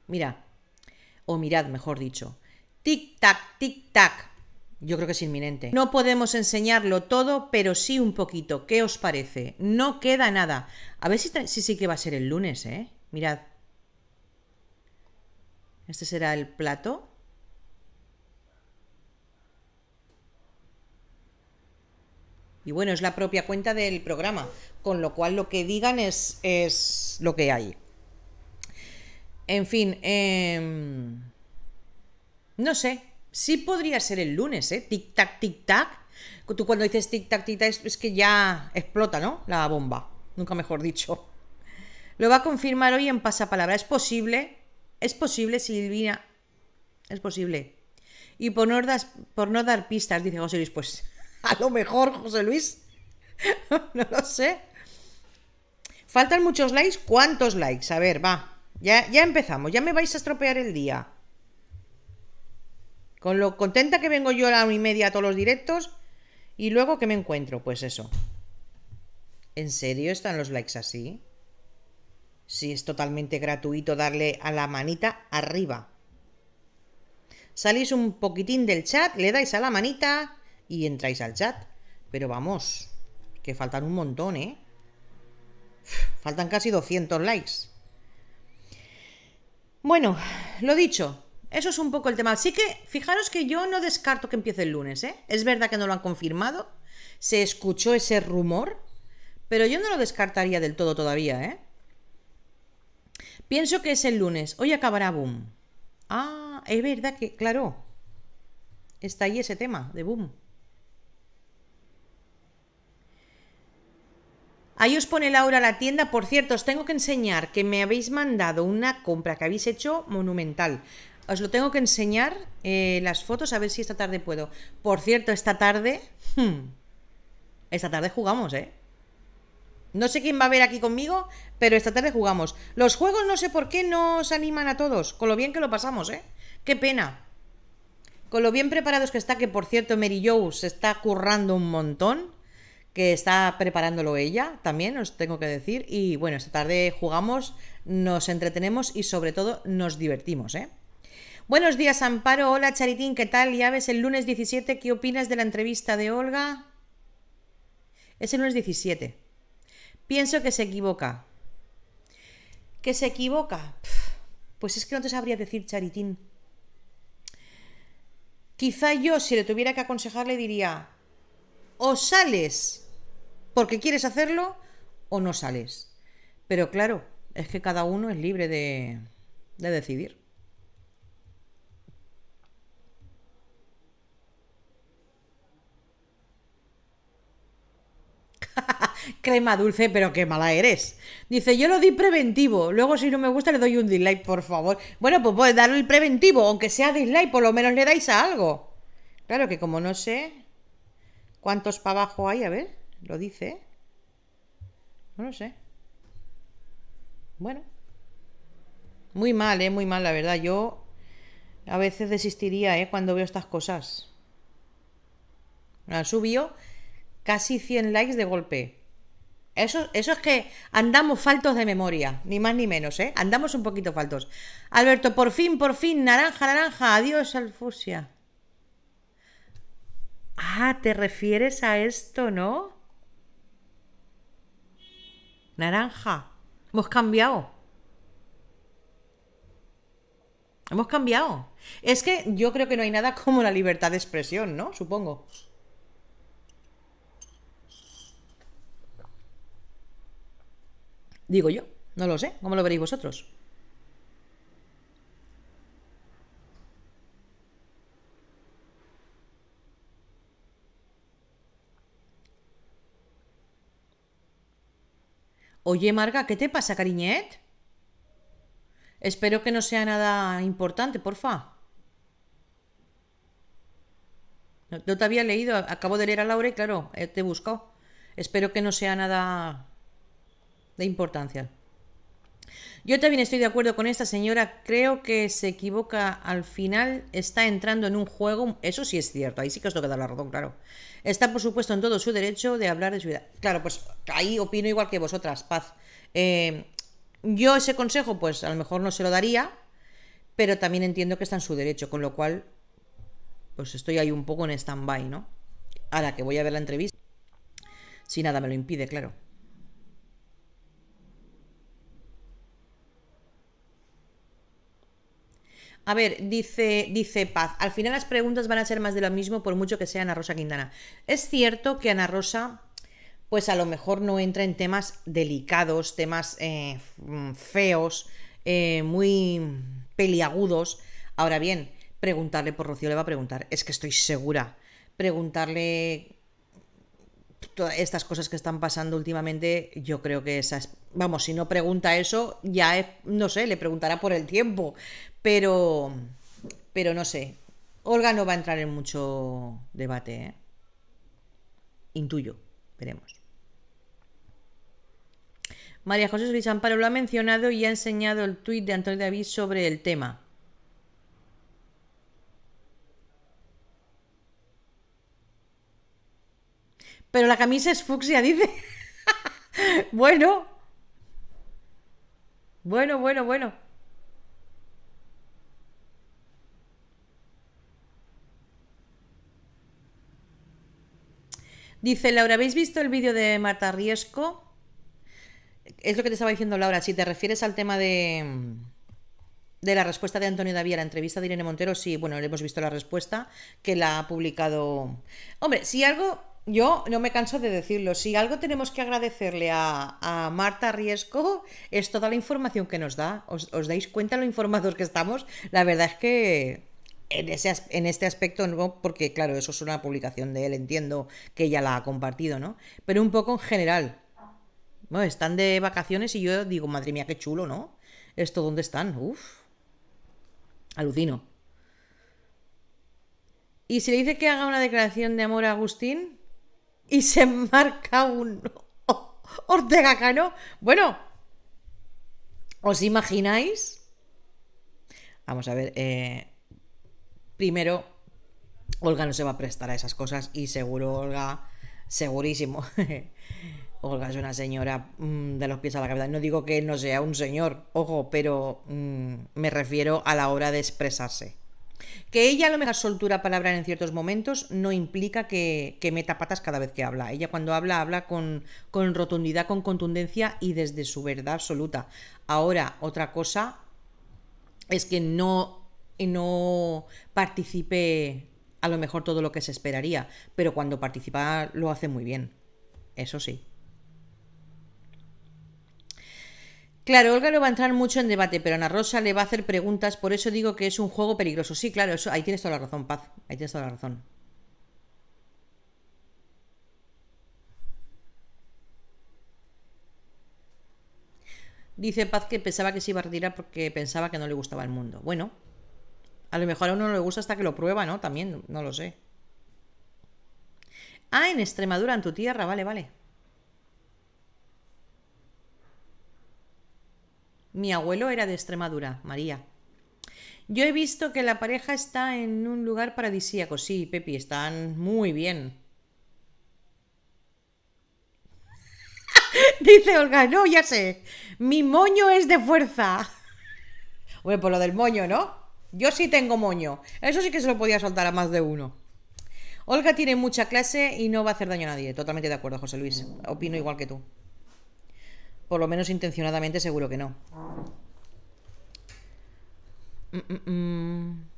Mira. O mirad, mejor dicho. Tic-tac, tic-tac. Yo creo que es inminente. No podemos enseñarlo todo, pero sí un poquito. ¿Qué os parece? No queda nada. A ver si sí, sí que va a ser el lunes, ¿eh? Mirad. Este será el plato. Y bueno, es la propia cuenta del programa, con lo cual lo que digan es, es lo que hay. En fin, em, no sé, sí podría ser el lunes, ¿eh? Tic-tac, tic-tac. Tú cuando dices tic-tac, tic-tac es, que ya explota, ¿no? La bomba, nunca mejor dicho. Lo va a confirmar hoy en pasapalabra. Es posible, es posible, Silvina. Es posible. Y por no, dar, por no dar pistas, dice José Luis, pues A lo mejor, José Luis. no lo sé. Faltan muchos likes. ¿Cuántos likes? A ver, va. Ya, ya empezamos. Ya me vais a estropear el día. Con lo contenta que vengo yo a la una y media a todos los directos. Y luego, que me encuentro? Pues eso. ¿En serio están los likes así? Si es totalmente gratuito darle a la manita arriba. Salís un poquitín del chat, le dais a la manita y entráis al chat. Pero vamos, que faltan un montón, ¿eh? Faltan casi 200 likes. Bueno, lo dicho, eso es un poco el tema. Así que fijaros que yo no descarto que empiece el lunes, ¿eh? Es verdad que no lo han confirmado, se escuchó ese rumor, pero yo no lo descartaría del todo todavía, ¿eh? Pienso que es el lunes, hoy acabará Boom. Ah, es verdad que, claro, está ahí ese tema de Boom. Ahí os pone Laura la tienda. Por cierto, os tengo que enseñar que me habéis mandado una compra que habéis hecho monumental. Os lo tengo que enseñar eh, las fotos, a ver si esta tarde puedo. Por cierto, esta tarde. Hmm, esta tarde jugamos, ¿eh? No sé quién va a ver aquí conmigo, pero esta tarde jugamos. Los juegos no sé por qué no os animan a todos, con lo bien que lo pasamos, ¿eh? Qué pena. Con lo bien preparados que está, que por cierto Mary Jo se está currando un montón que está preparándolo ella también, os tengo que decir. Y bueno, esta tarde jugamos, nos entretenemos y sobre todo nos divertimos, ¿eh? Buenos días, Amparo. Hola, Charitín, ¿qué tal? Ya ves, el lunes 17, ¿qué opinas de la entrevista de Olga? Es el lunes 17. Pienso que se equivoca. ¿Que se equivoca? Pues es que no te sabría decir, Charitín. Quizá yo, si le tuviera que aconsejar, le diría, o sales porque quieres hacerlo o no sales. Pero claro, es que cada uno es libre de, decidir. Crema dulce, pero qué mala eres. Dice, yo lo di preventivo. Luego, si no me gusta, le doy un dislike, por favor. Bueno, pues puedes darle el preventivo, aunque sea dislike, por lo menos le dais a algo. Claro que como no sé, ¿Cuántos para abajo hay? A ver, lo dice. ¿eh? No lo sé. Bueno. Muy mal, ¿eh? Muy mal, la verdad. Yo a veces desistiría, ¿eh? Cuando veo estas cosas. Ha subió casi 100 likes de golpe. Eso, eso, es que andamos faltos de memoria, ni más ni menos, ¿eh? Andamos un poquito faltos. Alberto, por fin, por fin, naranja, naranja, adiós alfusia. Ah, te refieres a esto, ¿no? Naranja. Hemos cambiado. Hemos cambiado. Es que yo creo que no hay nada como la libertad de expresión, ¿no? Supongo. Digo yo, no lo sé, ¿cómo lo veréis vosotros? Oye, Marga, ¿qué te pasa, cariñet? Espero que no sea nada importante, porfa. No, te había leído, acabo de leer a Laura y claro, eh, te he Espero que no sea nada de importancia. Yo también estoy de acuerdo con esta señora, creo que se equivoca al final, está entrando en un juego, eso sí es cierto, ahí sí que os toca dar la razón, claro. Está por supuesto en todo su derecho de hablar de su vida. Claro, pues ahí opino igual que vosotras, paz. Eh, yo ese consejo, pues a lo mejor no se lo daría, pero también entiendo que está en su derecho, con lo cual, pues estoy ahí un poco en stand-by, ¿no? Ahora que voy a ver la entrevista, si nada me lo impide, claro. A ver, dice, dice Paz, al final las preguntas van a ser más de lo mismo por mucho que sea Ana Rosa Quintana. Es cierto que Ana Rosa, pues a lo mejor no entra en temas delicados, temas eh, mm, feos, eh, muy peliagudos. Ahora bien, preguntarle por Rocío le va a preguntar, es que estoy segura. Preguntarle todas estas cosas que están pasando últimamente, yo creo que esas, vamos, si no pregunta eso, ya no sé, le preguntará por el tiempo, pero, pero no sé. Olga no va a entrar en mucho debate. ¿eh? Intuyo. Veremos. María José Luis Amparo lo ha mencionado y ha enseñado el tuit de Antonio David sobre el tema. Pero la camisa es fucsia, dice. bueno. Bueno, bueno, bueno. Dice Laura, ¿habéis visto el vídeo de Marta Riesco? Es lo que te estaba diciendo Laura, si te refieres al tema de, de la respuesta de Antonio Davía a la entrevista de Irene Montero, sí, bueno, le hemos visto la respuesta que la ha publicado. Hombre, si algo, yo no me canso de decirlo, si algo tenemos que agradecerle a, Marta Riesco es toda la información que nos da. os dais cuenta lo informados que estamos? La verdad es que en, ese, este aspecto, porque claro, eso es una publicación de él, entiendo que ella la ha compartido, ¿no? Pero un poco en general. Bueno, están de vacaciones y yo digo, madre mía, qué chulo, ¿no? ¿Esto dónde están? Uf. Alucino. Y se le dice que haga una declaración de amor a Agustín y se marca un Ortega Cano, bueno, ¿os imagináis? Vamos a ver, eh, Primero, Olga no se va a prestar a esas cosas y seguro Olga, segurísimo. Olga es una señora mm, de los pies a la cabeza. No digo que no sea un señor, ojo, pero mm, me refiero a la hora de expresarse. Que ella a lo mejor soltura palabra en ciertos momentos no implica que, meta patas cada vez que habla. Ella cuando habla, habla con, con rotundidad, con contundencia y desde su verdad absoluta. Ahora, otra cosa es que no y no participe a lo mejor todo lo que se esperaría, pero cuando participa lo hace muy bien. Eso sí. Claro, Olga no va a entrar mucho en debate, pero Ana Rosa le va a hacer preguntas, por eso digo que es un juego peligroso. Sí, claro, eso, ahí tienes toda la razón, Paz. Ahí tienes toda la razón. Dice Paz que pensaba que se iba a retirar porque pensaba que no le gustaba el mundo. Bueno, a lo mejor a uno no le gusta hasta que lo prueba, ¿no? También, no lo sé. Ah, en Extremadura, en tu tierra, vale, vale. Mi abuelo era de Extremadura, María. Yo he visto que la pareja está en un lugar paradisíaco. Sí, Pepi, están muy bien. Dice Olga, no, ya sé. Mi moño es de fuerza. Bueno, por lo del moño, ¿no? Yo sí tengo moño. Eso sí que se lo podía soltar a más de uno. Olga tiene mucha clase y no va a hacer daño a nadie. Totalmente de acuerdo, José Luis. Opino igual que tú. Por lo menos intencionadamente seguro que no. Mm, mm, mm.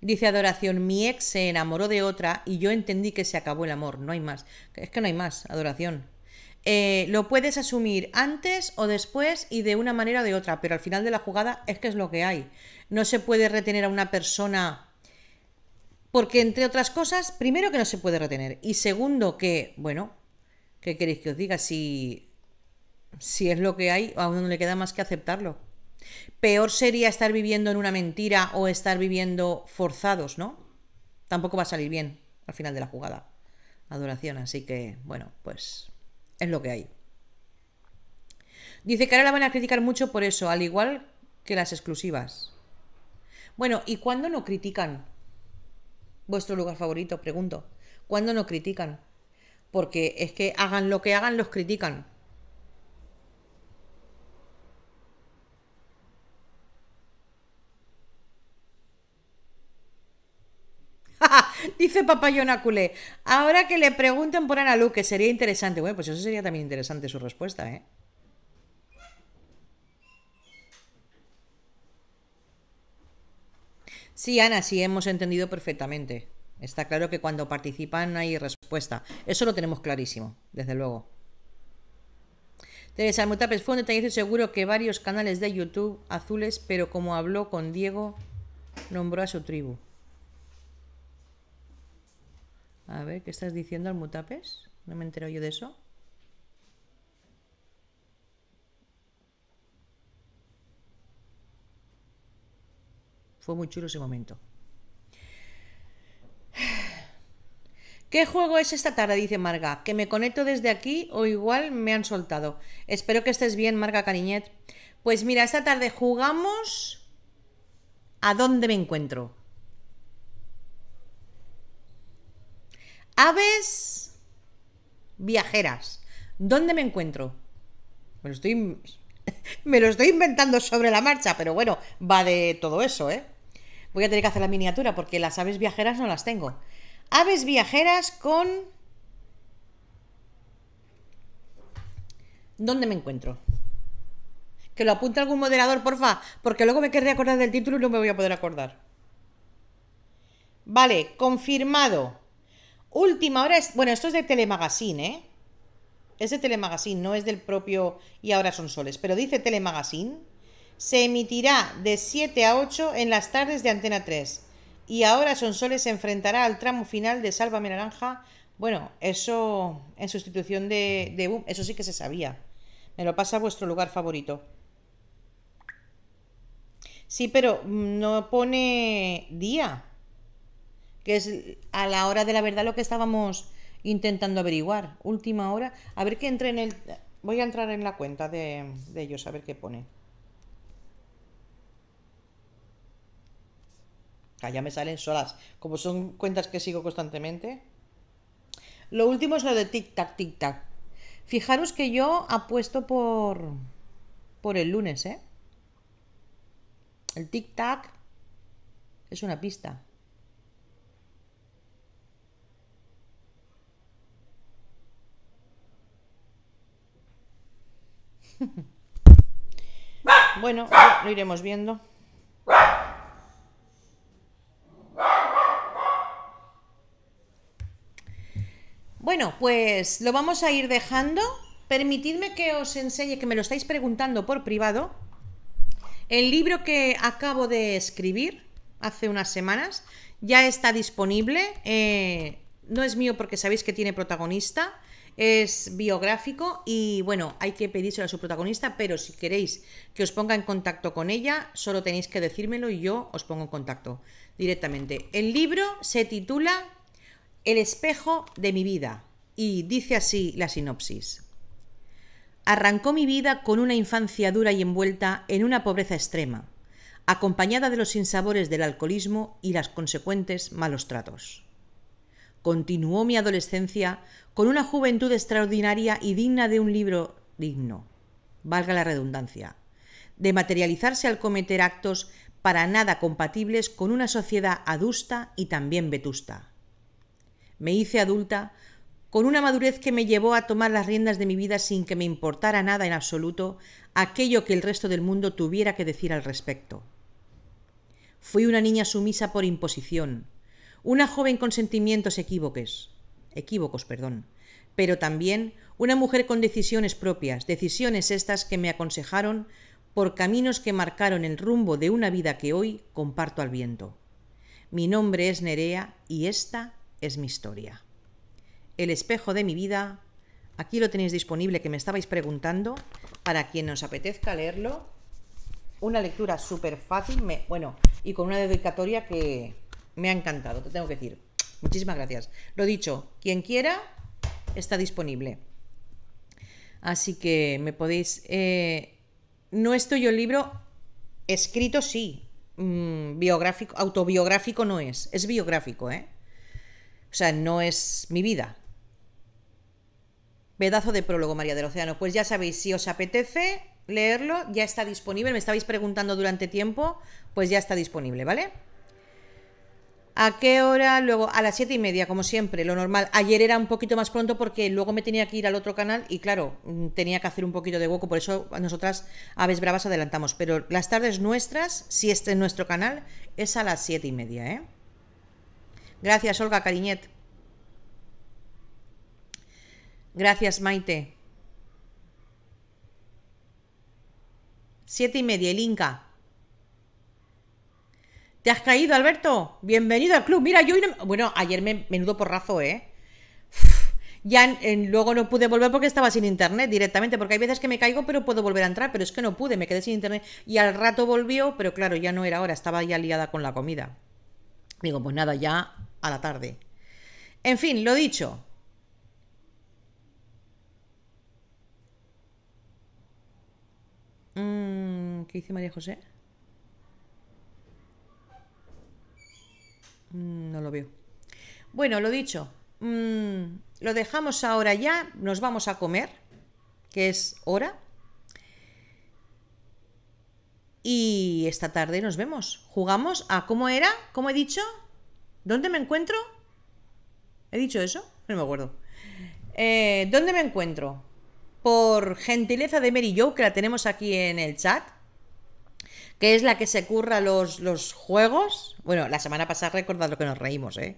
Dice Adoración, mi ex se enamoró de otra y yo entendí que se acabó el amor. No hay más. Es que no hay más, Adoración. Eh, lo puedes asumir antes o después y de una manera o de otra, pero al final de la jugada es que es lo que hay. No se puede retener a una persona porque, entre otras cosas, primero que no se puede retener y segundo que, bueno, ¿qué queréis que os diga? Si, si es lo que hay, a uno no le queda más que aceptarlo. Peor sería estar viviendo en una mentira o estar viviendo forzados, ¿no? Tampoco va a salir bien al final de la jugada. Adoración, así que, bueno, pues es lo que hay. Dice que ahora la van a criticar mucho por eso, al igual que las exclusivas. Bueno, ¿y cuándo no critican? Vuestro lugar favorito, pregunto. ¿Cuándo no critican? Porque es que hagan lo que hagan, los critican. Dice papayona culé. Ahora que le pregunten por Ana Luque, sería interesante. Bueno, pues eso sería también interesante su respuesta, ¿eh? Sí, Ana, sí, hemos entendido perfectamente. Está claro que cuando participan hay respuesta. Eso lo tenemos clarísimo, desde luego. Teresa Mutapes fue un dice seguro que varios canales de YouTube azules, pero como habló con Diego, nombró a su tribu. A ver, ¿qué estás diciendo al mutapes? No me entero yo de eso. Fue muy chulo ese momento. ¿Qué juego es esta tarde? Dice Marga. Que me conecto desde aquí o igual me han soltado. Espero que estés bien, Marga Cariñet. Pues mira, esta tarde jugamos a dónde me encuentro. Aves viajeras. ¿Dónde me encuentro? Me lo estoy. inventando sobre la marcha, pero bueno, va de todo eso, ¿eh? Voy a tener que hacer la miniatura porque las aves viajeras no las tengo. Aves viajeras con. ¿Dónde me encuentro? Que lo apunte algún moderador, porfa, porque luego me querré acordar del título y no me voy a poder acordar. Vale, confirmado. Última hora es. Bueno, esto es de Telemagazine, ¿eh? Es de Telemagazine, no es del propio Y ahora son soles. Pero dice Telemagazine. Se emitirá de 7 a 8 en las tardes de Antena 3. Y ahora son soles se enfrentará al tramo final de Sálvame Naranja. Bueno, eso en sustitución de, eso sí que se sabía. Me lo pasa a vuestro lugar favorito. Sí, pero mm, no pone día que es a la hora de la verdad lo que estábamos intentando averiguar. Última hora. A ver que entre en el... Voy a entrar en la cuenta de, ellos, a ver qué pone. allá ah, ya me salen solas. Como son cuentas que sigo constantemente. Lo último es lo de tic-tac, tic-tac. Fijaros que yo apuesto por, por el lunes, ¿eh? El tic-tac es una pista. Bueno, lo iremos viendo. Bueno, pues lo vamos a ir dejando. Permitidme que os enseñe, que me lo estáis preguntando por privado, el libro que acabo de escribir hace unas semanas. Ya está disponible. Eh, no es mío porque sabéis que tiene protagonista es biográfico y bueno, hay que pedírselo a su protagonista, pero si queréis que os ponga en contacto con ella, solo tenéis que decírmelo y yo os pongo en contacto directamente. El libro se titula El espejo de mi vida y dice así la sinopsis. Arrancó mi vida con una infancia dura y envuelta en una pobreza extrema acompañada de los sinsabores del alcoholismo y las consecuentes malos tratos continuó mi adolescencia con una juventud extraordinaria y digna de un libro digno, valga la redundancia, de materializarse al cometer actos para nada compatibles con una sociedad adusta y también vetusta. Me hice adulta con una madurez que me llevó a tomar las riendas de mi vida sin que me importara nada en absoluto aquello que el resto del mundo tuviera que decir al respecto. Fui una niña sumisa por imposición, una joven con sentimientos equívocos, equívocos, perdón, pero también una mujer con decisiones propias, decisiones estas que me aconsejaron por caminos que marcaron el rumbo de una vida que hoy comparto al viento. Mi nombre es Nerea y esta es mi historia. El espejo de mi vida, aquí lo tenéis disponible que me estabais preguntando, para quien nos apetezca leerlo. Una lectura súper fácil, me, bueno, y con una dedicatoria que, me ha encantado, te tengo que decir. Muchísimas gracias. Lo dicho, quien quiera está disponible. Así que me podéis... Eh, no estoy yo el libro escrito, sí. Mm, biográfico, autobiográfico no es. Es biográfico, ¿eh? O sea, no es mi vida. Pedazo de prólogo, María del Océano. Pues ya sabéis, si os apetece leerlo, ya está disponible. Me estabais preguntando durante tiempo, pues ya está disponible, ¿vale? ¿A qué hora? Luego a las siete y media, como siempre, lo normal. Ayer era un poquito más pronto porque luego me tenía que ir al otro canal y claro, mm, tenía que hacer un poquito de hueco, por eso nosotras Aves Bravas adelantamos. Pero las tardes nuestras, si este es nuestro canal, es a las siete y media, ¿eh? Gracias, Olga Cariñet. Gracias, Maite. Siete y media, el Inca. ¿Te has caído, Alberto? Bienvenido al club. Mira, yo... Bueno, ayer me... Menudo porrazo, ¿eh? ya luego no pude volver porque estaba sin internet directamente, porque hay veces que me caigo pero puedo volver a entrar, pero es que no pude, me quedé sin internet y al rato volvió, pero claro, ya no era hora, estaba ya liada con la comida. Digo, pues nada, ya a la tarde. En fin, lo dicho, mm, ¿Qué dice María José? Mm, no lo veo. Bueno, lo dicho, mm, lo dejamos ahora ya, nos vamos a comer, que es hora. Y esta tarde nos vemos. Jugamos a cómo era, cómo he dicho, dónde me encuentro. ¿He dicho eso? No me acuerdo. Eh, ¿Dónde me encuentro? Por gentileza de Mary Jo, que la tenemos aquí en el chat que es la que se curra los, los juegos. Bueno, la semana pasada recordad lo que nos reímos, ¿eh?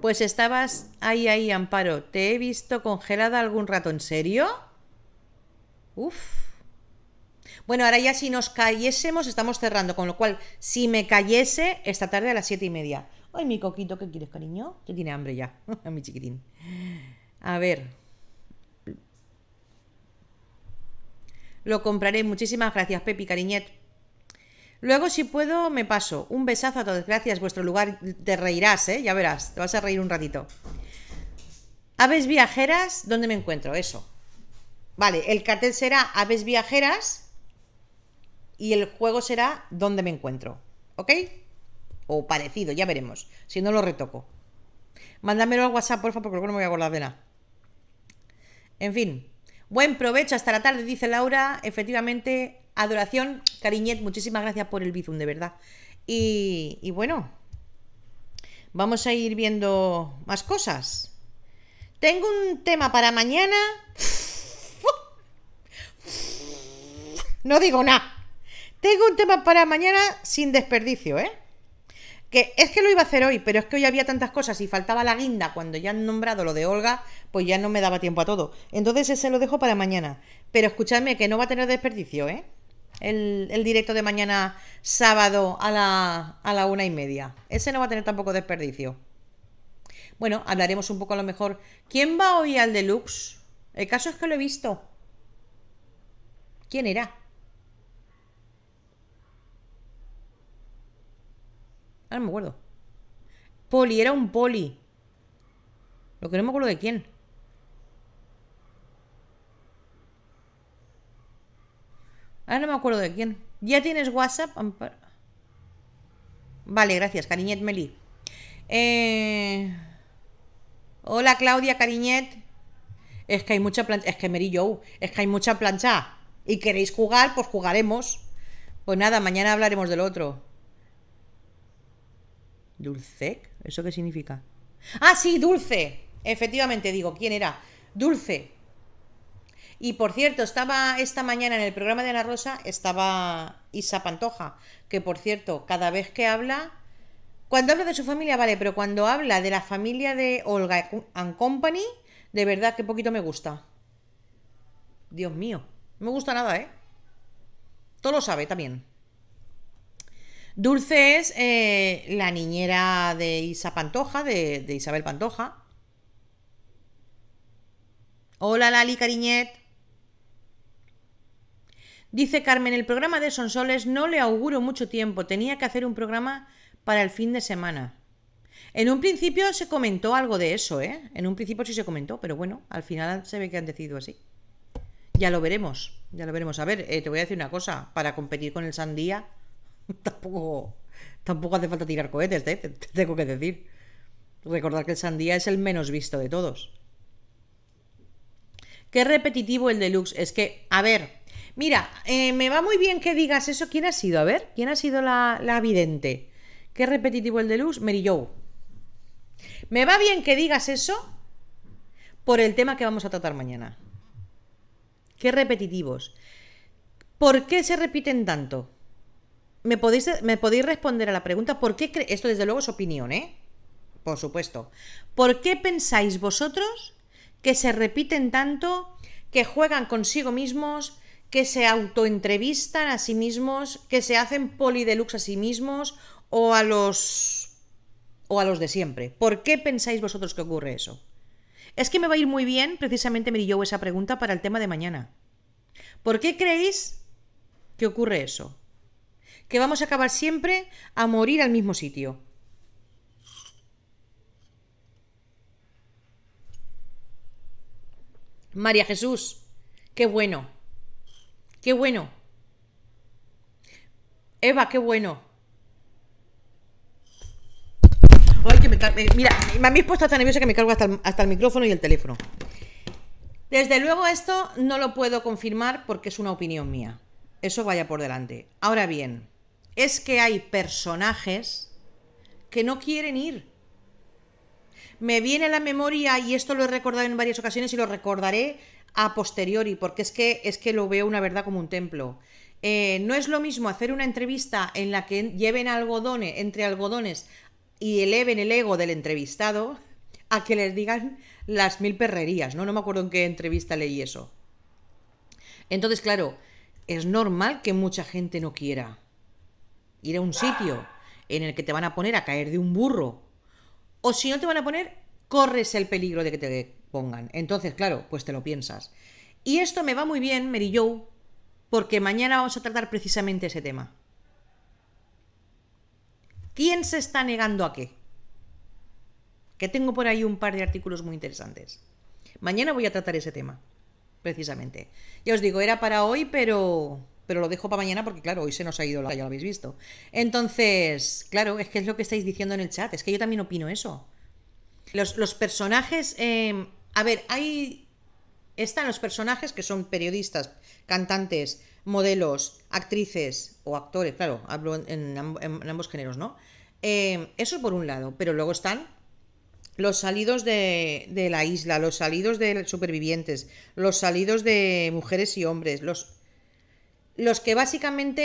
Pues estabas ahí, ahí, Amparo. Te he visto congelada algún rato. ¿En serio? Uf. Bueno, ahora ya si nos cayésemos, estamos cerrando. Con lo cual, si me cayese, esta tarde a las siete y media. Ay, mi coquito, ¿qué quieres, cariño? Que tiene hambre ya, mi chiquitín. A ver. Lo compraré. Muchísimas gracias, Pepi, cariñet. Luego, si puedo, me paso. Un besazo a todos. Gracias, vuestro lugar. Te reirás, ¿eh? Ya verás. Te vas a reír un ratito. Aves viajeras, ¿dónde me encuentro? Eso. Vale, el cartel será Aves viajeras y el juego será ¿dónde me encuentro? ¿Ok? O parecido, ya veremos. Si no lo retoco. Mándamelo al WhatsApp, por favor, porque luego no me voy a acordar de nada. En fin. Buen provecho hasta la tarde, dice Laura. Efectivamente, adoración. Cariñet, muchísimas gracias por el bizum, de verdad. y bueno, vamos a ir viendo más cosas. Tengo un tema para mañana. No digo nada. Tengo un tema para mañana sin desperdicio, ¿eh? Que es que lo iba a hacer hoy, pero es que hoy había tantas cosas y faltaba la guinda cuando ya han nombrado lo de Olga, pues ya no me daba tiempo a todo. Entonces ese lo dejo para mañana. Pero escuchadme que no va a tener desperdicio, ¿eh? El, directo de mañana sábado a la, a la una y media. Ese no va a tener tampoco desperdicio. Bueno, hablaremos un poco a lo mejor. ¿Quién va hoy al deluxe? El caso es que lo he visto. ¿Quién era? Ahora no me acuerdo. Poli, era un poli. Lo que no me acuerdo de quién. Ahora no me acuerdo de quién. ¿Ya tienes WhatsApp? Vale, gracias, cariñet Meli. Eh... Hola Claudia, cariñet. Es que hay mucha plancha. Es que Mary Joe, es que hay mucha plancha. Y queréis jugar, pues jugaremos. Pues nada, mañana hablaremos del otro. ¿Dulcec? ¿Eso qué significa? Ah, sí, Dulce. Efectivamente, digo, ¿quién era? Dulce. Y por cierto, estaba esta mañana en el programa de Ana Rosa, estaba Isa Pantoja, que por cierto, cada vez que habla, cuando habla de su familia, vale, pero cuando habla de la familia de Olga and Company, de verdad que poquito me gusta. Dios mío, no me gusta nada, ¿eh? Todo lo sabe también. Dulce es eh, la niñera de Isa Pantoja, de, Isabel Pantoja. Hola Lali Cariñet. Dice Carmen, el programa de Sonsoles no le auguro mucho tiempo, tenía que hacer un programa para el fin de semana. En un principio se comentó algo de eso, ¿eh? En un principio sí se comentó, pero bueno, al final se ve que han decidido así. Ya lo veremos, ya lo veremos. A ver, eh, te voy a decir una cosa, para competir con el Sandía, tampoco, tampoco hace falta tirar cohetes, ¿eh? te, tengo que decir. Recordar que el Sandía es el menos visto de todos. Qué repetitivo el deluxe. Es que, a ver, mira, eh, me va muy bien que digas eso. ¿Quién ha sido? A ver, ¿quién ha sido la, la vidente? Qué repetitivo el deluxe. Mary Joe. Me va bien que digas eso por el tema que vamos a tratar mañana. Qué repetitivos. ¿Por qué se repiten tanto? me podéis, me podéis responder a la pregunta, ¿por qué esto desde luego es opinión, ¿eh? Por supuesto. ¿Por qué pensáis vosotros que se repiten tanto, que juegan consigo mismos, que se autoentrevistan a sí mismos, que se hacen polidelux a sí mismos o a los o a los de siempre? ¿Por qué pensáis vosotros que ocurre eso? Es que me va a ir muy bien, precisamente me esa pregunta para el tema de mañana. ¿Por qué creéis que ocurre eso? que vamos a acabar siempre a morir al mismo sitio. María Jesús, qué bueno. Qué bueno. Eva, qué bueno. me, eh, mira, me habéis puesto tan nerviosa que me cargo hasta el micrófono y el teléfono. Desde luego esto no lo puedo confirmar porque es una opinión mía. Eso vaya por delante. Ahora bien, es que hay personajes que no quieren ir. Me viene a la memoria, y esto lo he recordado en varias ocasiones y lo recordaré a posteriori, porque es que, es que lo veo una verdad como un templo. Eh, no es lo mismo hacer una entrevista en la que lleven algodones, entre algodones y eleven el ego del entrevistado, a que les digan las mil perrerías, ¿no? No me acuerdo en qué entrevista leí eso. Entonces, claro, es normal que mucha gente no quiera ir a un sitio en el que te van a poner a caer de un burro, o si no te van a poner, corres el peligro de que te pongan. Entonces, claro, pues te lo piensas. Y esto me va muy bien, Mary porque mañana vamos a tratar precisamente ese tema. ¿Quién se está negando a qué? Que tengo por ahí un par de artículos muy interesantes. Mañana voy a tratar ese tema, precisamente. Ya os digo, era para hoy, pero pero lo dejo para mañana porque, claro, hoy se nos ha ido la, ya lo habéis visto. Entonces, claro, es que es lo que estáis diciendo en el chat, es que yo también opino eso. Los, personajes, em, a ver, hay... Están los personajes que son periodistas, cantantes, modelos, actrices o actores, claro, hablo en, ambos géneros, ¿no? Em, eso por un lado, pero luego están los salidos de, la isla, los salidos de supervivientes, los salidos de mujeres y hombres, los los que básicamente